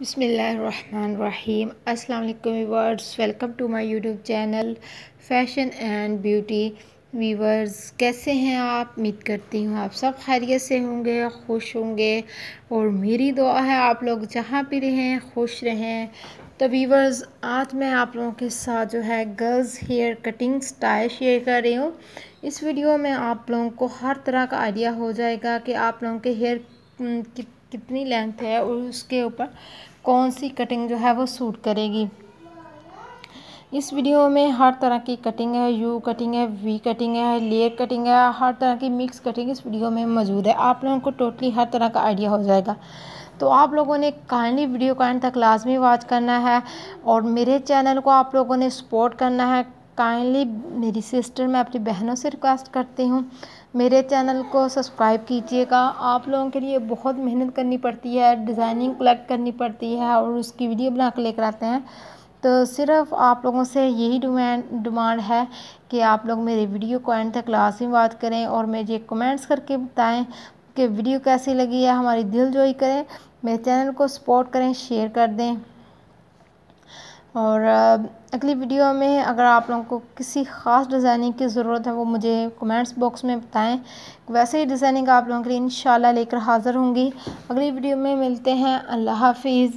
बसमीम अल्लाम viewers welcome to my YouTube channel fashion and beauty viewers कैसे हैं आप उम्मीद करती हूँ आप सब खैरियत से होंगे खुश होंगे और मेरी दुआ है आप लोग जहाँ भी रहें खुश रहें तो वीवर्स आज मैं आप लोगों के साथ जो है girls hair cutting style share कर रही हूँ इस वीडियो में आप लोगों को हर तरह का आइडिया हो जाएगा कि आप लोगों के हेयर कितनी लेंथ है और उसके ऊपर कौन सी कटिंग जो है वो सूट करेगी इस वीडियो में हर तरह की कटिंग है यू कटिंग है वी कटिंग है लेयर कटिंग है हर तरह की मिक्स कटिंग इस वीडियो में मौजूद है आप लोगों को टोटली हर तरह का आइडिया हो जाएगा तो आप लोगों ने काइंडली वीडियो का एंड तक लाजमी वॉच करना है और मेरे चैनल को आप लोगों ने सपोर्ट करना है काइंडली मेरी सिस्टर मैं अपनी बहनों से रिक्वेस्ट करती हूँ मेरे चैनल को सब्सक्राइब कीजिएगा आप लोगों के लिए बहुत मेहनत करनी पड़ती है डिज़ाइनिंग कलेक्ट करनी पड़ती है और उसकी वीडियो बना के लेकर आते हैं तो सिर्फ आप लोगों से यही डिमांड डिमांड है कि आप लोग मेरे वीडियो को एंड तक क्लास में बात करें और मुझे कमेंट्स करके बताएं कि वीडियो कैसी लगी है हमारी दिल जोई करें मेरे चैनल को सपोर्ट करें शेयर कर दें और अगली वीडियो में अगर आप लोगों को किसी ख़ास डिज़ाइनिंग की ज़रूरत है वो मुझे कमेंट्स बॉक्स में बताएं वैसे ही डिज़ाइनिंग आप लोगों के लिए इन लेकर हाज़िर होंगी अगली वीडियो में मिलते हैं अल्लाह हाफिज़